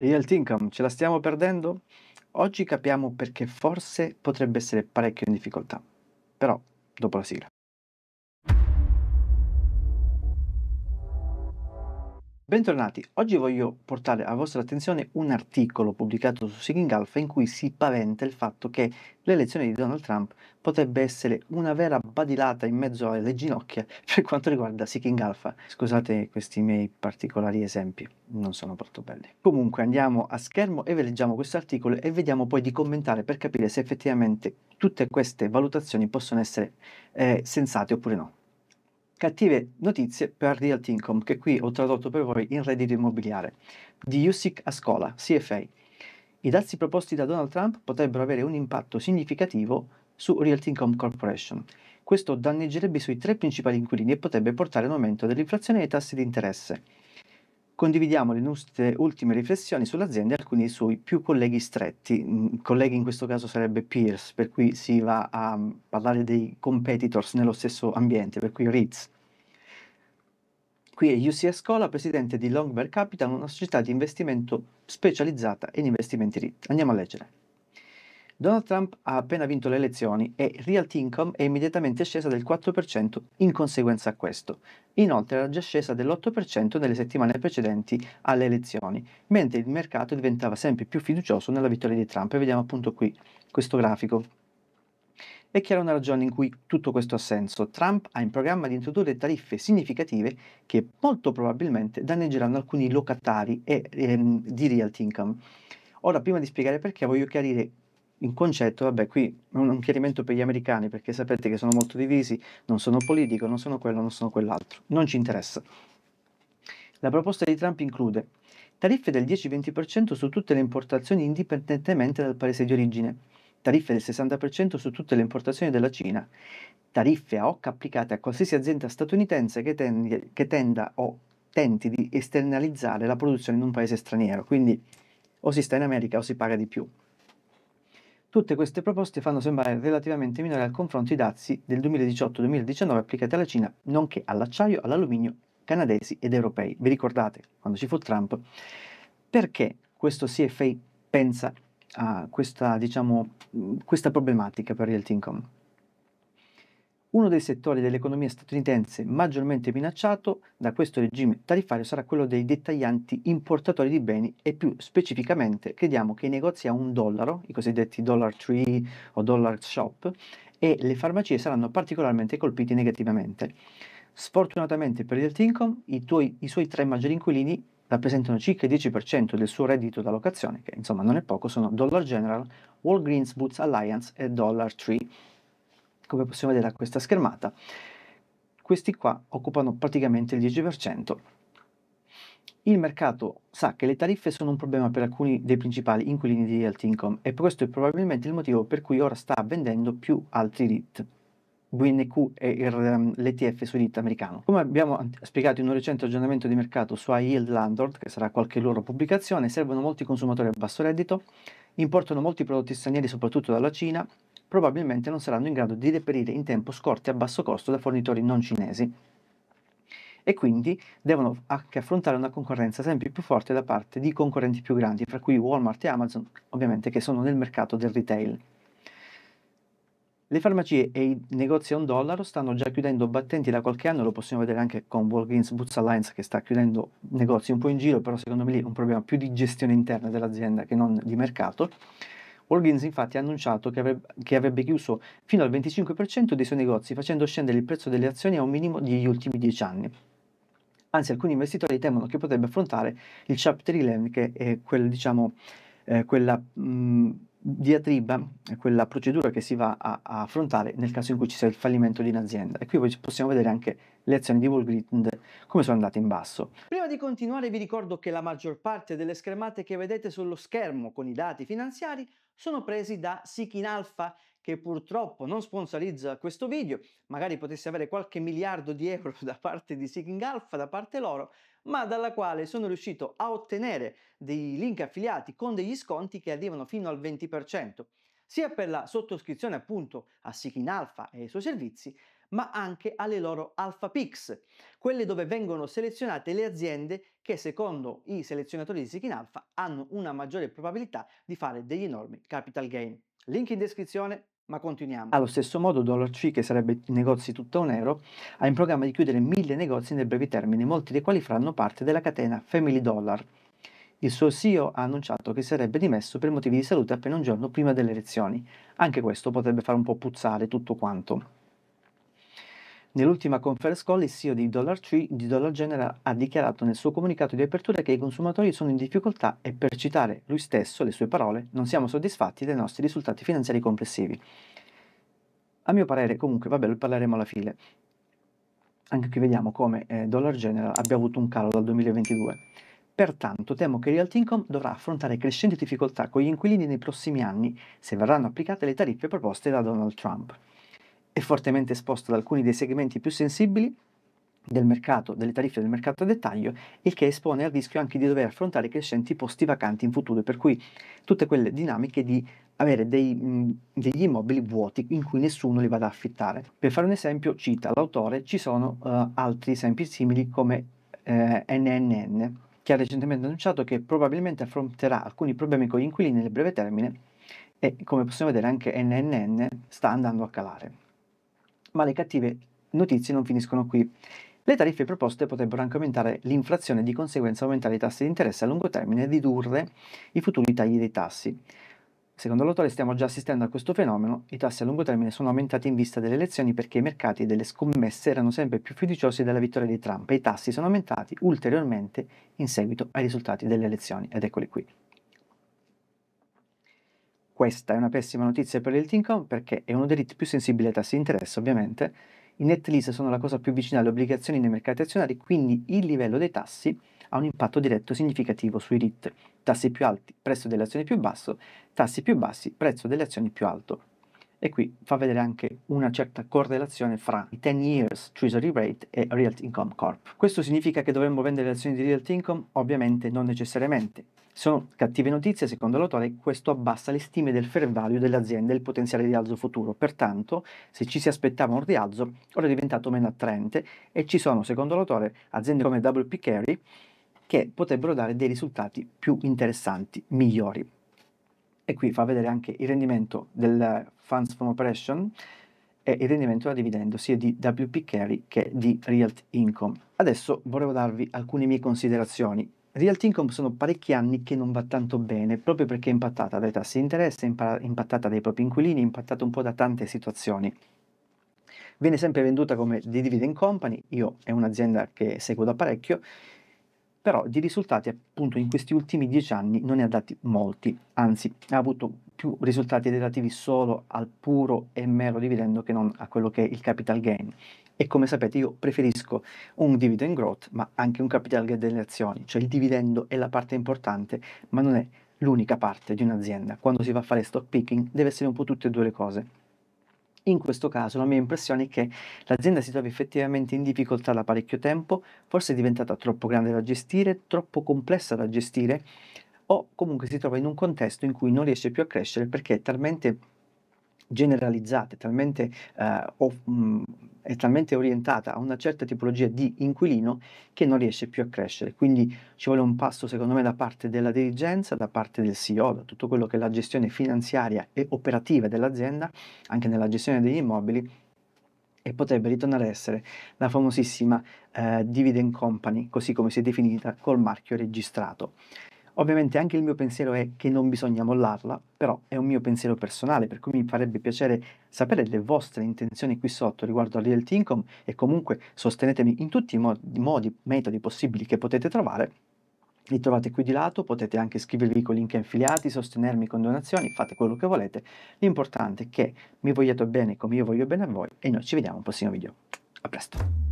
Realty Income, ce la stiamo perdendo? Oggi capiamo perché forse potrebbe essere parecchio in difficoltà, però dopo la sigla. Bentornati, oggi voglio portare a vostra attenzione un articolo pubblicato su Seeking Alpha in cui si paventa il fatto che l'elezione di Donald Trump potrebbe essere una vera badilata in mezzo alle ginocchia per quanto riguarda Seeking Alpha. Scusate questi miei particolari esempi, non sono molto belli. Comunque andiamo a schermo e leggiamo questo articolo e vediamo poi di commentare per capire se effettivamente tutte queste valutazioni possono essere eh, sensate oppure no. Cattive notizie per Realty Income, che qui ho tradotto per voi in reddito immobiliare, di Jussic Ascola, CFA. I dazi proposti da Donald Trump potrebbero avere un impatto significativo su Realty Income Corporation. Questo danneggerebbe i suoi tre principali inquilini e potrebbe portare a un aumento dell'inflazione e dei tassi di interesse condividiamo le nostre ultime riflessioni sull'azienda e alcuni dei suoi più colleghi stretti. Mm, colleghi in questo caso sarebbe peers, per cui si va a mm, parlare dei competitors nello stesso ambiente, per cui REITs. Qui è UCS Cola, presidente di Longbear Capital, una società di investimento specializzata in investimenti REIT. Andiamo a leggere. Donald Trump ha appena vinto le elezioni e Realty Income è immediatamente scesa del 4% in conseguenza a questo. Inoltre era già scesa dell'8% nelle settimane precedenti alle elezioni, mentre il mercato diventava sempre più fiducioso nella vittoria di Trump. E vediamo appunto qui questo grafico. È chiara una ragione in cui tutto questo ha senso. Trump ha in programma di introdurre tariffe significative che molto probabilmente danneggeranno alcuni locatari e, ehm, di Realty Income. Ora, prima di spiegare perché, voglio chiarire in concetto, vabbè, qui è un, un chiarimento per gli americani perché sapete che sono molto divisi, non sono politico, non sono quello, non sono quell'altro, non ci interessa. La proposta di Trump include tariffe del 10-20% su tutte le importazioni indipendentemente dal paese di origine, tariffe del 60% su tutte le importazioni della Cina, tariffe a hoc applicate a qualsiasi azienda statunitense che, tende, che tenda o tenti di esternalizzare la produzione in un paese straniero, quindi o si sta in America o si paga di più. Tutte queste proposte fanno sembrare relativamente minore al confronto i dazi del 2018-2019 applicati alla Cina, nonché all'acciaio, all'alluminio, canadesi ed europei. Vi ricordate quando ci fu Trump? Perché questo CFA pensa a questa, diciamo, questa problematica per Realty Income? Uno dei settori dell'economia statunitense maggiormente minacciato da questo regime tariffario sarà quello dei dettaglianti importatori di beni e più specificamente crediamo che i negozi a un dollaro, i cosiddetti dollar tree o dollar shop, e le farmacie saranno particolarmente colpiti negativamente. Sfortunatamente per il Tincom, i, tuoi, i suoi tre maggiori inquilini rappresentano circa il 10% del suo reddito da locazione, che insomma non è poco, sono Dollar General, Walgreens Boots Alliance e Dollar Tree come possiamo vedere a questa schermata, questi qua occupano praticamente il 10%. Il mercato sa che le tariffe sono un problema per alcuni dei principali inquilini di Realty Income e questo è probabilmente il motivo per cui ora sta vendendo più altri REIT. BNQ è ehm, l'ETF su REIT americano. Come abbiamo spiegato in un recente aggiornamento di mercato su iYield Landlord, che sarà qualche loro pubblicazione, servono molti consumatori a basso reddito, importano molti prodotti stranieri soprattutto dalla Cina probabilmente non saranno in grado di reperire in tempo scorte a basso costo da fornitori non cinesi e quindi devono anche affrontare una concorrenza sempre più forte da parte di concorrenti più grandi, fra cui Walmart e Amazon, ovviamente che sono nel mercato del retail. Le farmacie e i negozi a un dollaro stanno già chiudendo battenti da qualche anno, lo possiamo vedere anche con Walgreens Boots Alliance che sta chiudendo negozi un po' in giro, però secondo me lì è un problema più di gestione interna dell'azienda che non di mercato. Walgreens infatti ha annunciato che avrebbe, che avrebbe chiuso fino al 25% dei suoi negozi, facendo scendere il prezzo delle azioni a un minimo degli ultimi 10 anni. Anzi, alcuni investitori temono che potrebbe affrontare il Chapter 11, che è quel, diciamo, eh, quella mh, mm, diatriba, eh, quella procedura che si va a, a affrontare nel caso in cui ci sia il fallimento di un'azienda. E qui possiamo vedere anche le azioni di Wolgrind come sono andate in basso. Prima di continuare vi ricordo che la maggior parte delle schermate che vedete sullo schermo con i dati finanziari sono presi da Seeking Alpha che purtroppo non sponsorizza questo video, magari potesse avere qualche miliardo di euro da parte di Seeking Alpha, da parte loro, ma dalla quale sono riuscito a ottenere dei link affiliati con degli sconti che arrivano fino al 20%, sia per la sottoscrizione appunto a Seeking Alpha e i suoi servizi, ma anche alle loro alpha picks, quelle dove vengono selezionate le aziende che secondo i selezionatori di Seeking Alpha hanno una maggiore probabilità di fare degli enormi capital gain. Link in descrizione, ma continuiamo. Allo stesso modo Dollar C, che sarebbe negozi tutto un euro, ha in programma di chiudere mille negozi nel breve termine, molti dei quali faranno parte della catena Family Dollar. Il suo CEO ha annunciato che sarebbe dimesso per motivi di salute appena un giorno prima delle elezioni. Anche questo potrebbe far un po' puzzare tutto quanto. Nell'ultima conference call il CEO di Dollar Tree, di Dollar General, ha dichiarato nel suo comunicato di apertura che i consumatori sono in difficoltà e per citare lui stesso le sue parole, non siamo soddisfatti dei nostri risultati finanziari complessivi. A mio parere, comunque, vabbè, lo parleremo alla fine. Anche qui vediamo come eh, Dollar General abbia avuto un calo dal 2022. Pertanto temo che Realty Income dovrà affrontare crescenti difficoltà con gli inquilini nei prossimi anni se verranno applicate le tariffe proposte da Donald Trump è fortemente esposto ad alcuni dei segmenti più sensibili del mercato, delle tariffe del mercato a dettaglio, il che espone al rischio anche di dover affrontare crescenti posti vacanti in futuro, per cui tutte quelle dinamiche di avere dei, degli immobili vuoti in cui nessuno li vada ad affittare. Per fare un esempio, cita l'autore, ci sono uh, altri esempi simili come eh, NNN, che ha recentemente annunciato che probabilmente affronterà alcuni problemi con gli inquilini nel breve termine e come possiamo vedere anche NNN sta andando a calare. Ma le cattive notizie non finiscono qui. Le tariffe proposte potrebbero anche aumentare l'inflazione e di conseguenza aumentare i tassi di interesse a lungo termine e ridurre i futuri tagli dei tassi. Secondo l'autore stiamo già assistendo a questo fenomeno, i tassi a lungo termine sono aumentati in vista delle elezioni perché i mercati delle scommesse erano sempre più fiduciosi della vittoria di Trump e i tassi sono aumentati ulteriormente in seguito ai risultati delle elezioni ed eccoli qui. Questa è una pessima notizia per il Tinkom perché è uno dei riti più sensibili ai tassi di interesse, ovviamente. I net lease sono la cosa più vicina alle obbligazioni nei mercati azionari, quindi il livello dei tassi ha un impatto diretto significativo sui RIT. Tassi più alti, prezzo delle azioni più basso, tassi più bassi, prezzo delle azioni più alto e qui fa vedere anche una certa correlazione fra i 10 years treasury rate e Realty Income Corp. Questo significa che dovremmo vendere le azioni di Realty Income? Ovviamente non necessariamente. Sono cattive notizie, secondo l'autore, questo abbassa le stime del fair value dell'azienda e il potenziale rialzo futuro. Pertanto, se ci si aspettava un rialzo, ora è diventato meno attraente e ci sono, secondo l'autore, aziende come WP Carry che potrebbero dare dei risultati più interessanti, migliori e qui fa vedere anche il rendimento del funds from operation e il rendimento da dividendo sia di WP Carry che di Realt Income. Adesso vorrei darvi alcune mie considerazioni. Realt Income sono parecchi anni che non va tanto bene proprio perché è impattata dai tassi di interesse, è impattata dai propri inquilini, è impattata un po' da tante situazioni viene sempre venduta come The Dividend Company, io è un'azienda che seguo da parecchio però di risultati appunto in questi ultimi dieci anni non ne ha dati molti, anzi ha avuto più risultati relativi solo al puro e mero dividendo che non a quello che è il capital gain. E come sapete io preferisco un dividend growth, ma anche un capital gain delle azioni, cioè il dividendo è la parte importante, ma non è l'unica parte di un'azienda. Quando si va a fare stock picking deve essere un po' tutte e due le cose. In questo caso la mia impressione è che l'azienda si trovi effettivamente in difficoltà da parecchio tempo, forse è diventata troppo grande da gestire, troppo complessa da gestire o comunque si trova in un contesto in cui non riesce più a crescere perché è talmente generalizzata, talmente, eh, o, mh, è talmente orientata a una certa tipologia di inquilino che non riesce più a crescere. Quindi ci vuole un passo, secondo me, da parte della dirigenza, da parte del CEO, da tutto quello che è la gestione finanziaria e operativa dell'azienda, anche nella gestione degli immobili, e potrebbe ritornare a essere la famosissima eh, dividend company, così come si è definita col marchio registrato. Ovviamente anche il mio pensiero è che non bisogna mollarla, però è un mio pensiero personale, per cui mi farebbe piacere sapere le vostre intenzioni qui sotto riguardo al Realty Income e comunque sostenetemi in tutti i modi, modi metodi possibili che potete trovare li trovate qui di lato, potete anche scrivervi con link affiliati, sostenermi con donazioni, fate quello che volete. L'importante è che mi vogliate bene come io voglio bene a voi e noi ci vediamo al prossimo video. A presto!